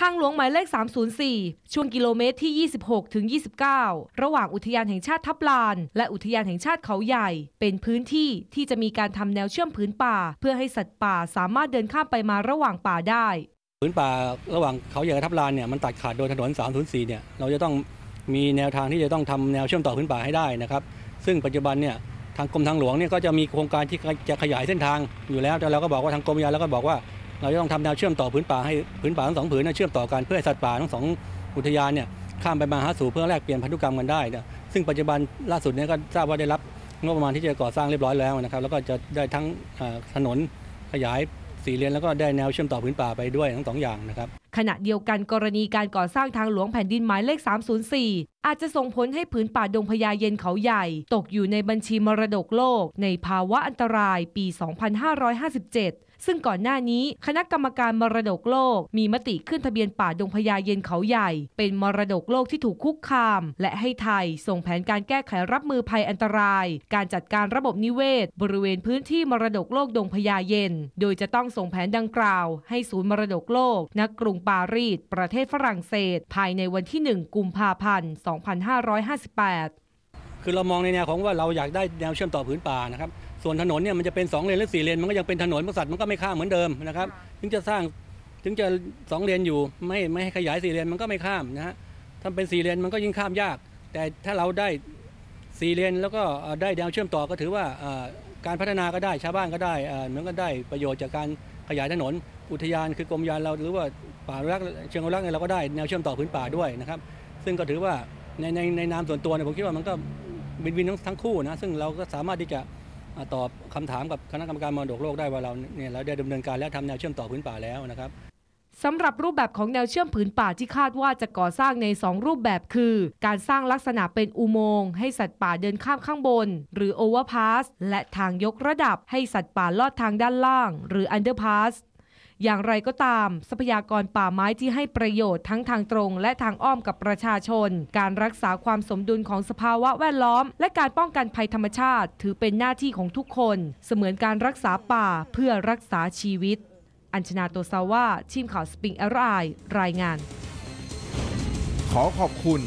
ทางหลวงหมายเลข 304 ช่วงกิโลเมตร ที่ 26 ถึง 29 ระหว่างอุทยานแห่งชาติทับลาน และอุทยานแห่งชาติเขาใหญ่ เป็นพื้นที่ที่จะมีการทำแนวเชื่อมพื้นป่า เพื่อให้สัตว์ป่าสามารถเดินข้ามไปมาระหว่างป่าได้ พื้นป่าระหว่างเขาใหญ่กับทับลานเนี่ยมันตัดขาดโดยถนน 304 เนี่ยเราจะต้องมีแนวทางที่จะต้องทำแนวเชื่อมต่อพื้นป่าให้ได้นะครับซึ่งปัจจุบันเนี่ยทางกรมทางหลวงเนี่ยก็จะมีโครงการที่จะขยายเส้นทางอยู่แล้วแต่เราก็บอกว่าทางกรมยาแล้วก็บอกว่าเราจะต้องทำแนวเชื่อมต่อพื้นป่าให้พื้นป่าทั้งสองผืนเชื่อมต่อกันเพื่อให้สัตว์ป่าทั้งสองอุทยานเนี่ยข้ามไปมาหาสู่เพื่อแลกเปลี่ยนพันธุกรรมกันได้นะซึ่งปัจจุบันล่าสุดเนี่ยก็ทราบว่าได้รับงบประมาณที่จะก่อสร้างเรียบร้อยแล้วนะครับแล้วก็จะได้ทั้งถนนขยายสี่เลนแล้วก็ได้แนวเชื่อมต่อพื้นป่าไปด้วยทั้งสองอย่างนะครับขณะเดียวกันกรณีการก่อสร้างทางหลวงแผ่นดินหมายเลข 304 อาจจะส่งผลให้พื้นป่าดงพญาเย็นเขาใหญ่ตกอยู่ในบัญชีมรดกโลก ในภาวะอันตรายปี 2557ซึ่งก่อนหน้านี้คณะกรรมการมรดกโลกมีมติขึ้นทะเบียนป่าดงพญาเย็นเขาใหญ่ เป็นมรดกโลกที่ถูกคุกคาม และให้ไทยส่งแผนการแก้ไขรับมือภัยอันตราย การจัดการระบบนิเวศ บริเวณพื้นที่มรดกโลกดงพญาเย็น โดยจะต้องส่งแผนดังกล่าวให้ศูนย์มรดกโลกณกรุงปารีสประเทศฝรั่งเศส ภายในวันที่ 1กุมภาพันธ์2558คือเรามองในแนวของว่าเราอยากได้แนวเชื่อมต่อผืนป่านะครับ ส่วนถนนเนี่ยมันจะเป็น 2 เลนหรือ4เลนมันก็ยังเป็นถนนบริษัทมันก็ไม่ข้ามเหมือนเดิมนะครับ ถึงจะสร้างถึงจะ 2เลนอยู่ไม่ไม่ให้ขยาย4เลนมันก็ไม่ข้ามนะฮะถ้าเป็น4เลน มันก็ยิ่งข้ามยาก แต่ถ้าเราได้4เลนแล้วก็ได้แนวเชื่อมต่อก็ถือว่าการพัฒนาก็ได้ชาวบ้านก็ได้เมือนก็ได้ประโยชน์จากการขยายถนนอุทยานคือ กรมยานเราหรือว่าป่ารักเชียงรักเนี่ยเราก็ได้แนวเชื่อมต่อพื้นป่าด้วยนะครับ ซึ่งก็ถือว่าในในในนามส่วนตัวเนี่ยผมคิดว่ามันก็วินวินทั้งคู่นะ ซึ่งเราก็สามารถที่จะตอบคำถามกับ คณะกรรมการมรดกโลกได้ว่าเราเนี่ยเราได้ดำเนินการและทำแนวเชื่อมต่อพื้นป่าแล้วนะครับสำหรับรูปแบบของแนวเชื่อมผืนป่าที่คาดว่าจะก่อสร้างใน 2 รูปแบบคือ การสร้างลักษณะเป็นอุโมงค์ให้สัตว์ป่าเดินข้ามข้างบน หรือโอเวอร์พาสและทางยกระดับให้สัตว์ป่าลอดทางด้านล่าง หรืออันเดอร์พาสอย่างไรก็ตาม ทรัพยากรป่าไม้ที่ให้ประโยชน์ทั้งทางตรง และทางอ้อมกับประชาชน การรักษาความสมดุลของสภาวะแวดล้อม และการป้องกันภัยธรรมชาติ ถือเป็นหน้าที่ของทุกคน เสมือนการรักษาป่าเพื่อรักษาชีวิต อัญชนาโตซาว่าทีมข่าวสปริงเอรารายงาน ขอขอบคุณ